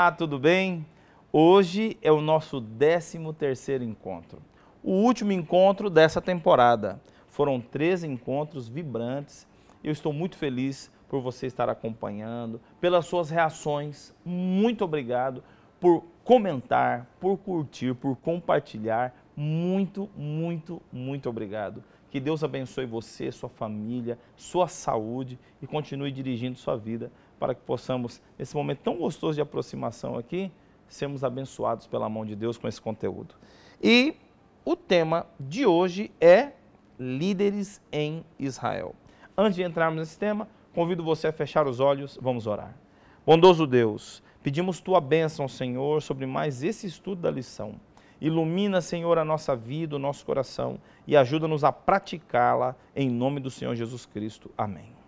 Olá, tudo bem? Hoje é o nosso 13º encontro, o último encontro dessa temporada. Foram três encontros vibrantes. Eu estou muito feliz por você estar acompanhando, pelas suas reações. Muito obrigado por comentar, por curtir, por compartilhar. Muito, muito, muito obrigado. Que Deus abençoe você, sua família, sua saúde e continue dirigindo sua vida para que possamos, nesse momento tão gostoso de aproximação aqui, sermos abençoados pela mão de Deus com esse conteúdo. E o tema de hoje é líderes em Israel. Antes de entrarmos nesse tema, convido você a fechar os olhos, vamos orar. Bondoso Deus, pedimos tua bênção, Senhor, sobre mais esse estudo da lição. Ilumina, Senhor, a nossa vida, o nosso coração e ajuda-nos a praticá-la em nome do Senhor Jesus Cristo. Amém.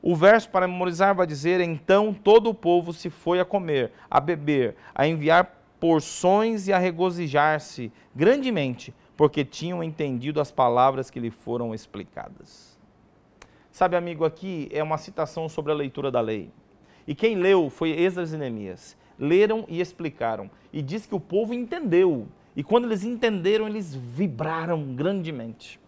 O verso para memorizar vai dizer: Então todo o povo se foi a comer, a beber, a enviar porções e a regozijar-se grandemente, porque tinham entendido as palavras que lhe foram explicadas. Sabe, amigo, aqui é uma citação sobre a leitura da lei. E quem leu foi Esdras e Neemias. Leram e explicaram. E diz que o povo entendeu. E quando eles entenderam, eles vibraram grandemente.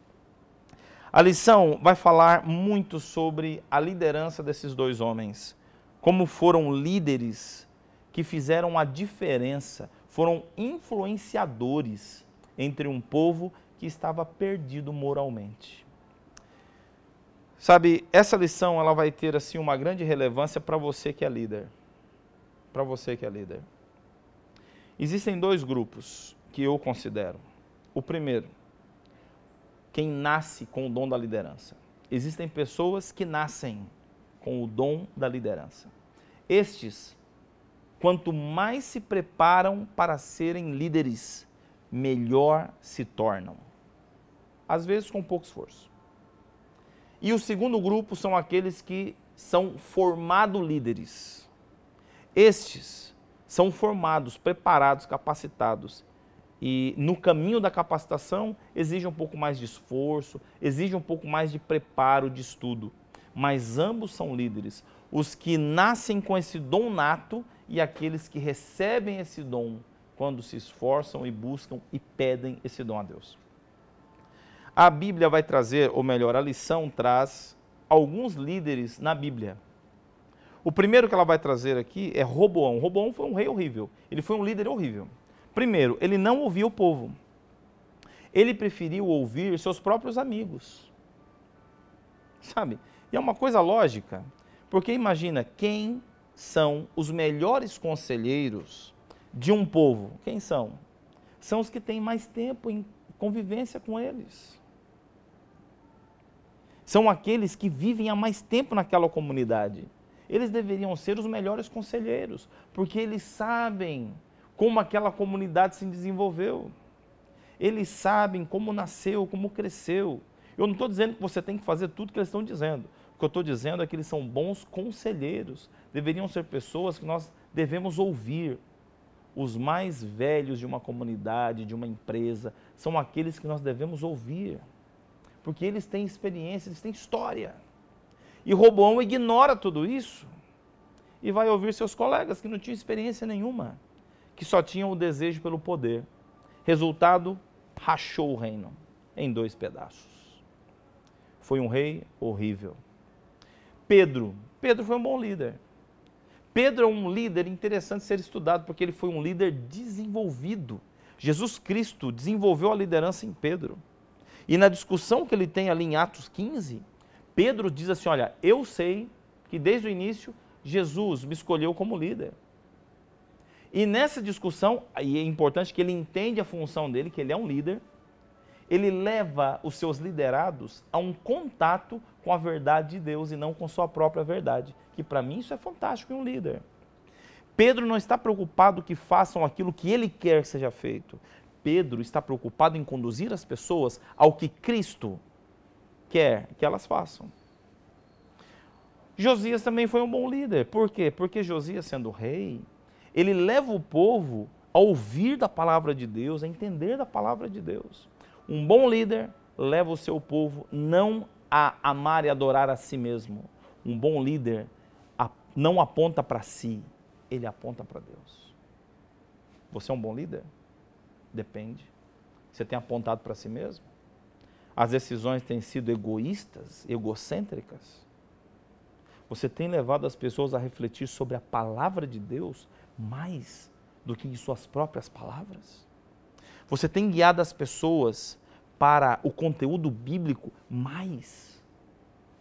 A lição vai falar muito sobre a liderança desses dois homens, como foram líderes que fizeram a diferença, foram influenciadores entre um povo que estava perdido moralmente. Sabe, essa lição ela vai ter assim uma grande relevância para você que é líder. Para você que é líder. Existem dois grupos que eu considero. O primeiro quem nasce com o dom da liderança. Existem pessoas que nascem com o dom da liderança. Estes, quanto mais se preparam para serem líderes, melhor se tornam. Às vezes com pouco esforço. E o segundo grupo são aqueles que são formados líderes. Estes são formados, preparados, capacitados e no caminho da capacitação exige um pouco mais de esforço, exige um pouco mais de preparo, de estudo. Mas ambos são líderes. Os que nascem com esse dom nato e aqueles que recebem esse dom quando se esforçam e buscam e pedem esse dom a Deus. A Bíblia vai trazer, ou melhor, a lição traz alguns líderes na Bíblia. O primeiro que ela vai trazer aqui é Roboão. Roboão foi um rei horrível. Ele foi um líder horrível. Primeiro, ele não ouviu o povo. Ele preferiu ouvir seus próprios amigos. Sabe? E é uma coisa lógica, porque imagina quem são os melhores conselheiros de um povo. Quem são? São os que têm mais tempo em convivência com eles. São aqueles que vivem há mais tempo naquela comunidade. Eles deveriam ser os melhores conselheiros, porque eles sabem como aquela comunidade se desenvolveu. Eles sabem como nasceu, como cresceu. Eu não estou dizendo que você tem que fazer tudo que eles estão dizendo. O que eu estou dizendo é que eles são bons conselheiros. Deveriam ser pessoas que nós devemos ouvir. Os mais velhos de uma comunidade, de uma empresa, são aqueles que nós devemos ouvir. Porque eles têm experiência, eles têm história. E Roboão ignora tudo isso e vai ouvir seus colegas que não tinham experiência nenhuma que só tinham o desejo pelo poder. Resultado, rachou o reino em dois pedaços. Foi um rei horrível. Pedro, Pedro foi um bom líder. Pedro é um líder interessante ser estudado porque ele foi um líder desenvolvido. Jesus Cristo desenvolveu a liderança em Pedro. E na discussão que ele tem ali em Atos 15, Pedro diz assim: Olha, eu sei que desde o início Jesus me escolheu como líder. E nessa discussão, e é importante que ele entende a função dele, que ele é um líder, ele leva os seus liderados a um contato com a verdade de Deus e não com sua própria verdade, que para mim isso é fantástico em um líder. Pedro não está preocupado que façam aquilo que ele quer que seja feito. Pedro está preocupado em conduzir as pessoas ao que Cristo quer que elas façam. Josias também foi um bom líder. Por quê? Porque Josias, sendo rei, ele leva o povo a ouvir da palavra de Deus, a entender da palavra de Deus. Um bom líder leva o seu povo não a amar e adorar a si mesmo. Um bom líder não aponta para si, ele aponta para Deus. Você é um bom líder? Depende. Você tem apontado para si mesmo? As decisões têm sido egoístas, egocêntricas? Você tem levado as pessoas a refletir sobre a palavra de Deus mais do que em suas próprias palavras? Você tem guiado as pessoas para o conteúdo bíblico mais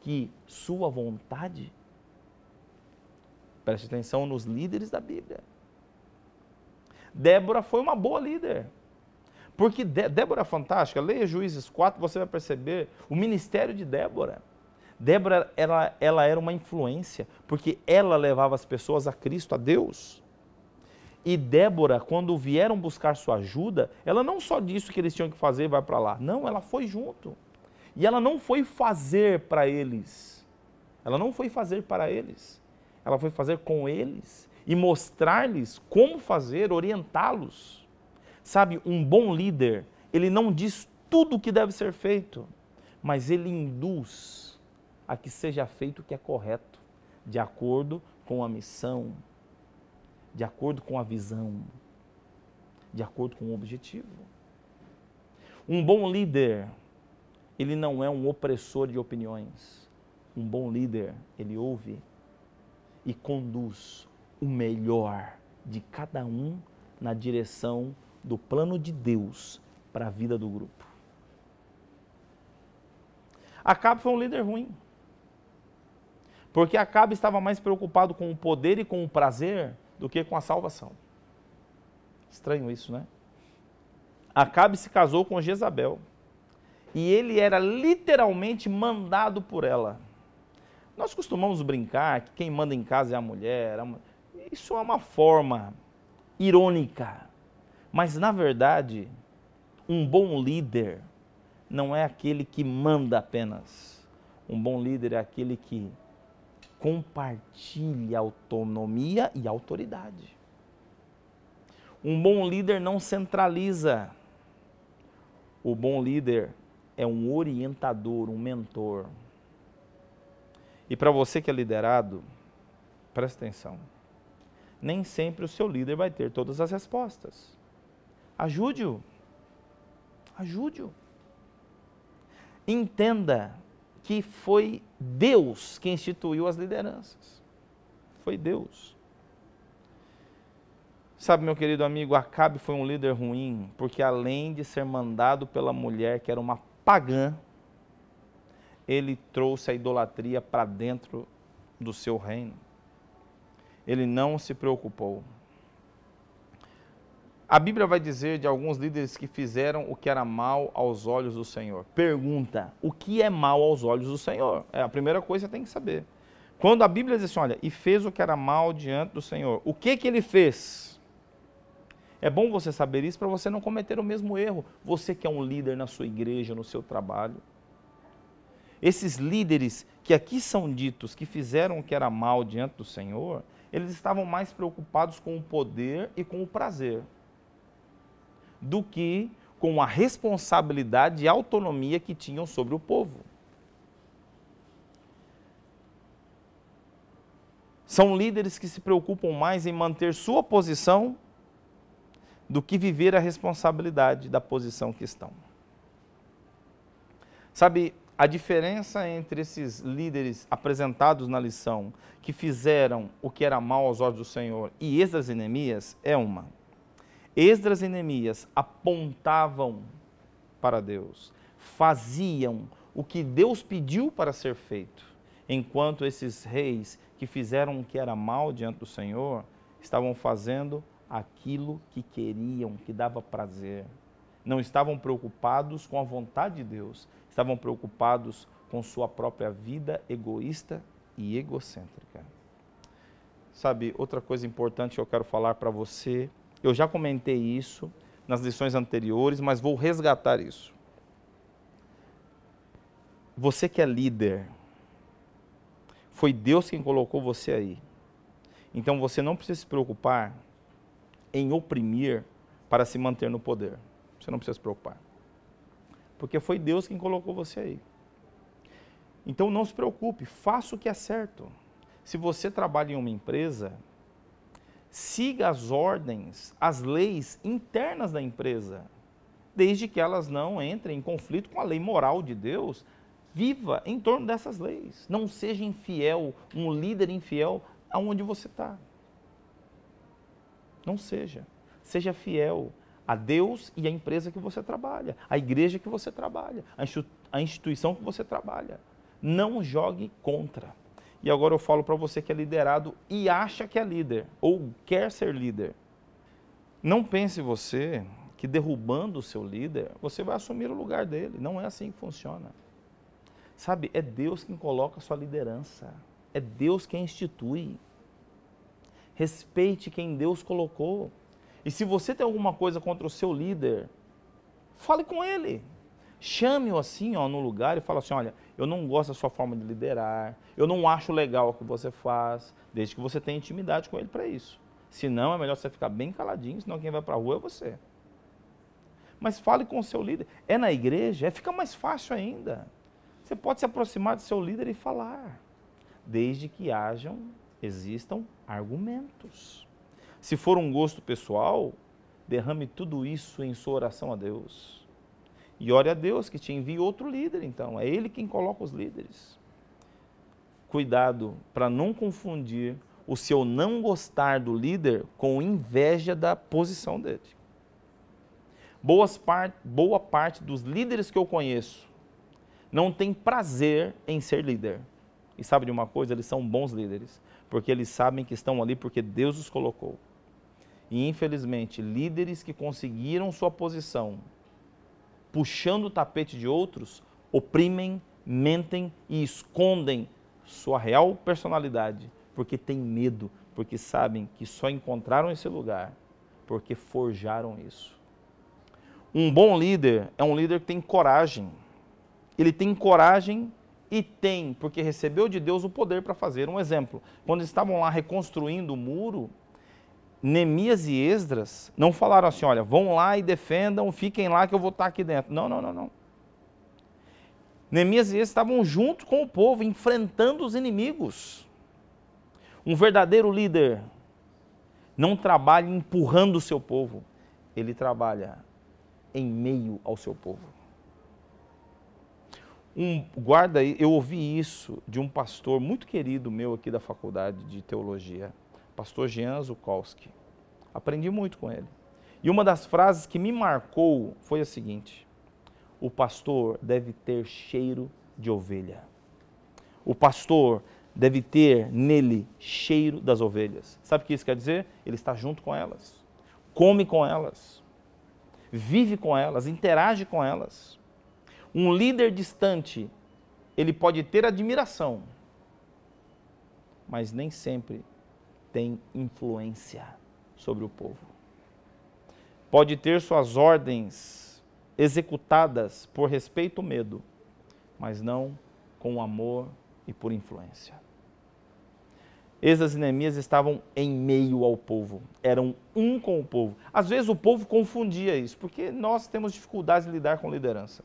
que sua vontade? Preste atenção nos líderes da Bíblia. Débora foi uma boa líder. Porque Débora é fantástica. Leia Juízes 4, você vai perceber o ministério de Débora. Débora, ela, ela era uma influência, porque ela levava as pessoas a Cristo, a Deus. E Débora, quando vieram buscar sua ajuda, ela não só disse o que eles tinham que fazer, vai para lá. Não, ela foi junto. E ela não foi fazer para eles. Ela não foi fazer para eles. Ela foi fazer com eles e mostrar-lhes como fazer, orientá-los. Sabe, um bom líder, ele não diz tudo o que deve ser feito, mas ele induz a que seja feito o que é correto, de acordo com a missão, de acordo com a visão, de acordo com o objetivo. Um bom líder, ele não é um opressor de opiniões. Um bom líder, ele ouve e conduz o melhor de cada um na direção do plano de Deus para a vida do grupo. Acabo foi um líder ruim. Porque Acabe estava mais preocupado com o poder e com o prazer do que com a salvação. Estranho isso, né? Acabe se casou com Jezabel e ele era literalmente mandado por ela. Nós costumamos brincar que quem manda em casa é a mulher. Isso é uma forma irônica. Mas, na verdade, um bom líder não é aquele que manda apenas. Um bom líder é aquele que compartilhe autonomia e autoridade. Um bom líder não centraliza. O bom líder é um orientador, um mentor. E para você que é liderado, preste atenção. Nem sempre o seu líder vai ter todas as respostas. Ajude-o. Ajude-o. Entenda que foi Deus que instituiu as lideranças. Foi Deus. Sabe, meu querido amigo, Acabe foi um líder ruim, porque além de ser mandado pela mulher que era uma pagã, ele trouxe a idolatria para dentro do seu reino. Ele não se preocupou. A Bíblia vai dizer de alguns líderes que fizeram o que era mal aos olhos do Senhor. Pergunta: o que é mal aos olhos do Senhor? É a primeira coisa que você tem que saber. Quando a Bíblia diz assim, olha, e fez o que era mal diante do Senhor, o que que ele fez? É bom você saber isso para você não cometer o mesmo erro. Você que é um líder na sua igreja, no seu trabalho. Esses líderes que aqui são ditos que fizeram o que era mal diante do Senhor, eles estavam mais preocupados com o poder e com o prazer do que com a responsabilidade e autonomia que tinham sobre o povo. São líderes que se preocupam mais em manter sua posição do que viver a responsabilidade da posição que estão. Sabe, a diferença entre esses líderes apresentados na lição que fizeram o que era mal aos olhos do Senhor e Esdras e é uma. Esdras e Neemias apontavam para Deus, faziam o que Deus pediu para ser feito, enquanto esses reis que fizeram o que era mal diante do Senhor estavam fazendo aquilo que queriam, que dava prazer. Não estavam preocupados com a vontade de Deus, estavam preocupados com sua própria vida egoísta e egocêntrica. Sabe, outra coisa importante que eu quero falar para você eu já comentei isso nas lições anteriores, mas vou resgatar isso. Você que é líder, foi Deus quem colocou você aí. Então você não precisa se preocupar em oprimir para se manter no poder. Você não precisa se preocupar. Porque foi Deus quem colocou você aí. Então não se preocupe, faça o que é certo. Se você trabalha em uma empresa, siga as ordens, as leis internas da empresa, desde que elas não entrem em conflito com a lei moral de Deus. Viva em torno dessas leis. Não seja infiel, um líder infiel aonde você está. Não seja. Seja fiel a Deus e à empresa que você trabalha, à igreja que você trabalha, à instituição que você trabalha. Não jogue contra. E agora eu falo para você que é liderado e acha que é líder ou quer ser líder. Não pense você que derrubando o seu líder, você vai assumir o lugar dele. Não é assim que funciona. Sabe, é Deus quem coloca a sua liderança. É Deus quem institui. Respeite quem Deus colocou. E se você tem alguma coisa contra o seu líder, fale com ele. Chame-o assim, ó, no lugar e fala assim, olha, eu não gosto da sua forma de liderar, eu não acho legal o que você faz, desde que você tenha intimidade com ele para isso. Se não, é melhor você ficar bem caladinho, senão quem vai para a rua é você. Mas fale com o seu líder. É na igreja? É, fica mais fácil ainda. Você pode se aproximar do seu líder e falar, desde que hajam, existam argumentos. Se for um gosto pessoal, derrame tudo isso em sua oração a Deus. E ore a Deus que te envie outro líder, então. É Ele quem coloca os líderes. Cuidado para não confundir o seu não gostar do líder com inveja da posição dele. Boas par boa parte dos líderes que eu conheço não tem prazer em ser líder. E sabe de uma coisa? Eles são bons líderes, porque eles sabem que estão ali porque Deus os colocou. E infelizmente, líderes que conseguiram sua posição puxando o tapete de outros, oprimem, mentem e escondem sua real personalidade, porque têm medo, porque sabem que só encontraram esse lugar porque forjaram isso. Um bom líder é um líder que tem coragem. Ele tem coragem e tem, porque recebeu de Deus o poder para fazer. Um exemplo, quando eles estavam lá reconstruindo o muro, Nemias e Esdras não falaram assim, olha, vão lá e defendam, fiquem lá que eu vou estar aqui dentro. Não, não, não, não. Neemias e Esdras estavam junto com o povo, enfrentando os inimigos. Um verdadeiro líder não trabalha empurrando o seu povo, ele trabalha em meio ao seu povo. Um guarda, eu ouvi isso de um pastor muito querido meu aqui da faculdade de teologia pastor Jean Zukowski. Aprendi muito com ele. E uma das frases que me marcou foi a seguinte: O pastor deve ter cheiro de ovelha. O pastor deve ter nele cheiro das ovelhas. Sabe o que isso quer dizer? Ele está junto com elas, come com elas, vive com elas, interage com elas. Um líder distante, ele pode ter admiração, mas nem sempre tem influência sobre o povo. Pode ter suas ordens executadas por respeito ou medo, mas não com amor e por influência. Esas e Neemias estavam em meio ao povo, eram um com o povo. Às vezes o povo confundia isso, porque nós temos dificuldades de lidar com liderança.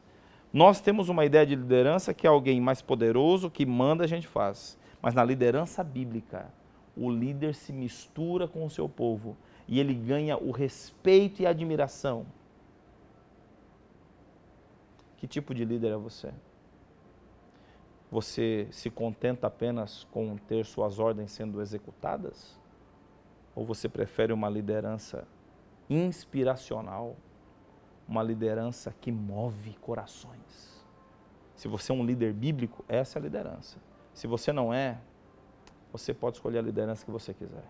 Nós temos uma ideia de liderança que é alguém mais poderoso, que manda, a gente faz. Mas na liderança bíblica, o líder se mistura com o seu povo e ele ganha o respeito e admiração. Que tipo de líder é você? Você se contenta apenas com ter suas ordens sendo executadas? Ou você prefere uma liderança inspiracional, uma liderança que move corações? Se você é um líder bíblico, essa é a liderança. Se você não é, você pode escolher a liderança que você quiser.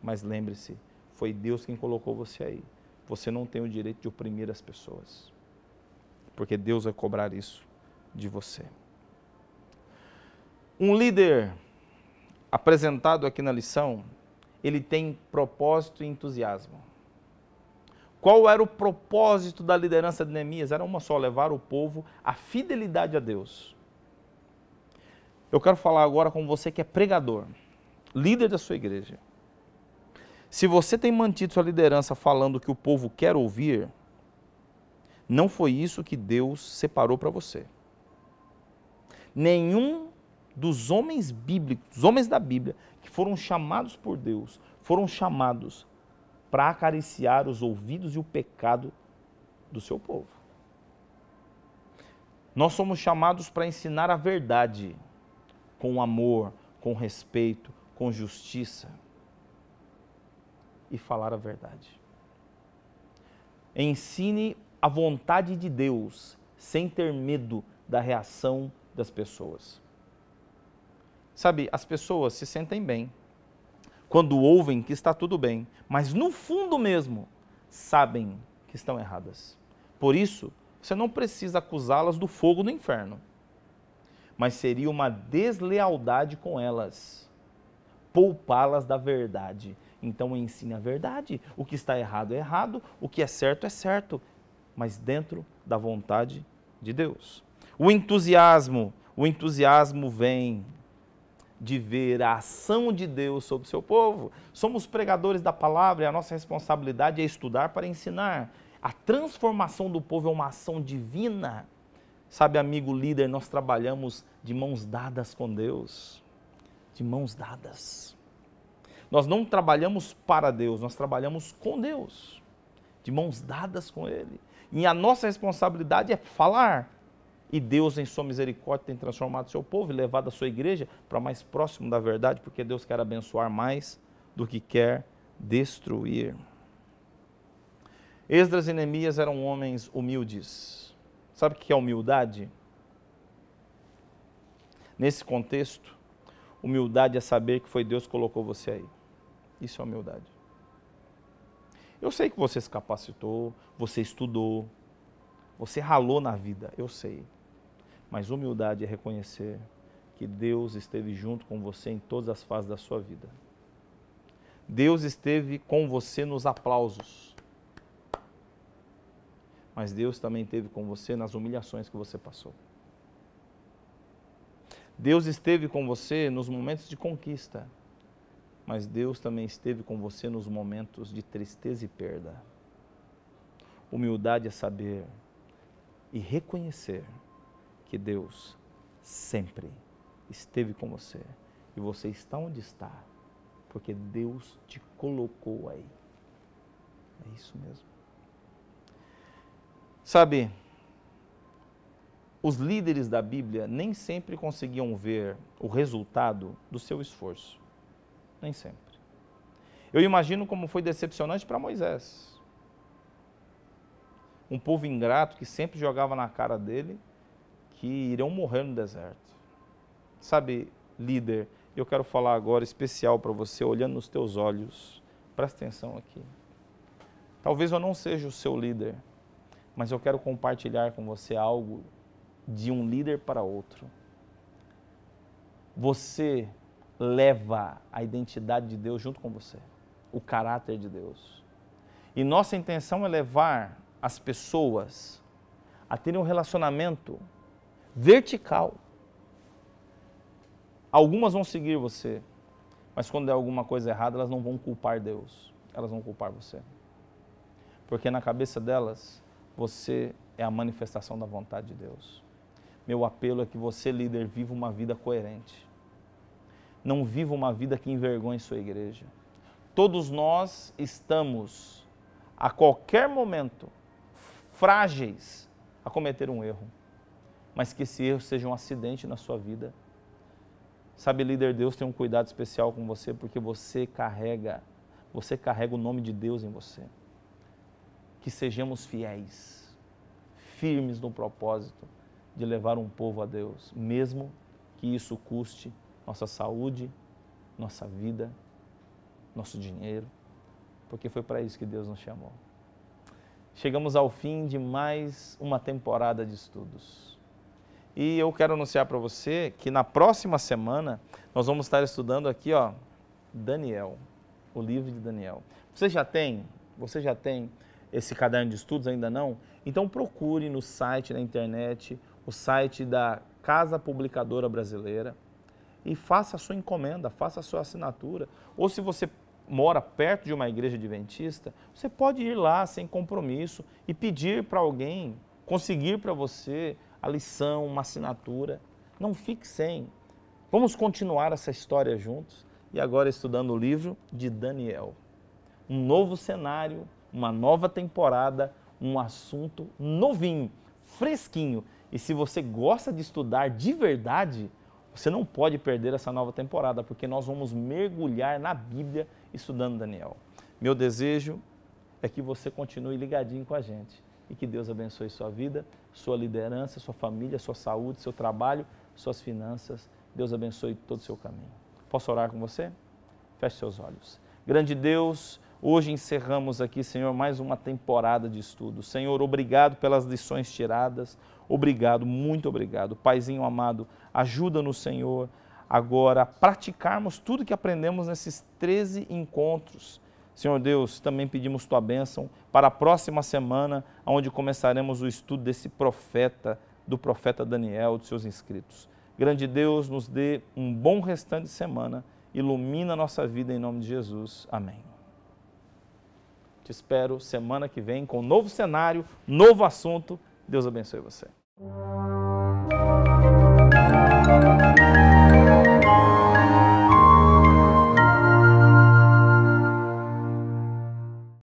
Mas lembre-se, foi Deus quem colocou você aí. Você não tem o direito de oprimir as pessoas. Porque Deus vai cobrar isso de você. Um líder apresentado aqui na lição, ele tem propósito e entusiasmo. Qual era o propósito da liderança de Neemias? Era uma só, levar o povo à fidelidade a Deus. Eu quero falar agora com você que é pregador líder da sua igreja, se você tem mantido sua liderança falando o que o povo quer ouvir, não foi isso que Deus separou para você. Nenhum dos homens bíblicos, dos homens da Bíblia, que foram chamados por Deus, foram chamados para acariciar os ouvidos e o pecado do seu povo. Nós somos chamados para ensinar a verdade com amor, com respeito, com justiça e falar a verdade. Ensine a vontade de Deus sem ter medo da reação das pessoas. Sabe, as pessoas se sentem bem quando ouvem que está tudo bem, mas no fundo mesmo sabem que estão erradas. Por isso, você não precisa acusá-las do fogo do inferno, mas seria uma deslealdade com elas poupá-las da verdade. Então ensine a verdade. O que está errado é errado, o que é certo é certo, mas dentro da vontade de Deus. O entusiasmo, o entusiasmo vem de ver a ação de Deus sobre o seu povo. Somos pregadores da palavra e a nossa responsabilidade é estudar para ensinar. A transformação do povo é uma ação divina. Sabe, amigo líder, nós trabalhamos de mãos dadas com Deus de mãos dadas. Nós não trabalhamos para Deus, nós trabalhamos com Deus, de mãos dadas com Ele. E a nossa responsabilidade é falar. E Deus, em sua misericórdia, tem transformado seu povo e levado a sua igreja para mais próximo da verdade, porque Deus quer abençoar mais do que quer destruir. Esdras e Neemias eram homens humildes. Sabe o que é humildade? Nesse contexto, Humildade é saber que foi Deus que colocou você aí. Isso é humildade. Eu sei que você se capacitou, você estudou, você ralou na vida, eu sei. Mas humildade é reconhecer que Deus esteve junto com você em todas as fases da sua vida. Deus esteve com você nos aplausos. Mas Deus também esteve com você nas humilhações que você passou. Deus esteve com você nos momentos de conquista, mas Deus também esteve com você nos momentos de tristeza e perda. Humildade é saber e reconhecer que Deus sempre esteve com você e você está onde está, porque Deus te colocou aí. É isso mesmo. Sabe, os líderes da Bíblia nem sempre conseguiam ver o resultado do seu esforço. Nem sempre. Eu imagino como foi decepcionante para Moisés. Um povo ingrato que sempre jogava na cara dele que iriam morrer no deserto. Sabe, líder, eu quero falar agora especial para você, olhando nos teus olhos. Presta atenção aqui. Talvez eu não seja o seu líder, mas eu quero compartilhar com você algo de um líder para outro. Você leva a identidade de Deus junto com você, o caráter de Deus. E nossa intenção é levar as pessoas a terem um relacionamento vertical. Algumas vão seguir você, mas quando der alguma coisa errada, elas não vão culpar Deus, elas vão culpar você. Porque na cabeça delas, você é a manifestação da vontade de Deus. Meu apelo é que você, líder, viva uma vida coerente. Não viva uma vida que envergonhe sua igreja. Todos nós estamos, a qualquer momento, frágeis a cometer um erro. Mas que esse erro seja um acidente na sua vida. Sabe, líder, Deus tem um cuidado especial com você porque você carrega, você carrega o nome de Deus em você. Que sejamos fiéis, firmes no propósito, de levar um povo a Deus, mesmo que isso custe nossa saúde, nossa vida, nosso dinheiro, porque foi para isso que Deus nos chamou. Chegamos ao fim de mais uma temporada de estudos. E eu quero anunciar para você que na próxima semana nós vamos estar estudando aqui, ó, Daniel, o livro de Daniel. Você já tem? Você já tem esse caderno de estudos ainda não? Então procure no site, na internet, o site da Casa Publicadora Brasileira e faça a sua encomenda, faça a sua assinatura. Ou se você mora perto de uma igreja adventista, você pode ir lá sem compromisso e pedir para alguém conseguir para você a lição, uma assinatura. Não fique sem. Vamos continuar essa história juntos e agora estudando o livro de Daniel. Um novo cenário, uma nova temporada, um assunto novinho, fresquinho. E se você gosta de estudar de verdade, você não pode perder essa nova temporada, porque nós vamos mergulhar na Bíblia estudando Daniel. Meu desejo é que você continue ligadinho com a gente e que Deus abençoe sua vida, sua liderança, sua família, sua saúde, seu trabalho, suas finanças. Deus abençoe todo o seu caminho. Posso orar com você? Feche seus olhos. Grande Deus, Hoje encerramos aqui, Senhor, mais uma temporada de estudo. Senhor, obrigado pelas lições tiradas. Obrigado, muito obrigado. Paizinho amado, ajuda-nos, Senhor, agora a praticarmos tudo que aprendemos nesses 13 encontros. Senhor Deus, também pedimos tua bênção para a próxima semana, onde começaremos o estudo desse profeta, do profeta Daniel, dos seus inscritos. Grande Deus, nos dê um bom restante de semana. Ilumina a nossa vida em nome de Jesus. Amém. Te espero semana que vem com um novo cenário, novo assunto. Deus abençoe você.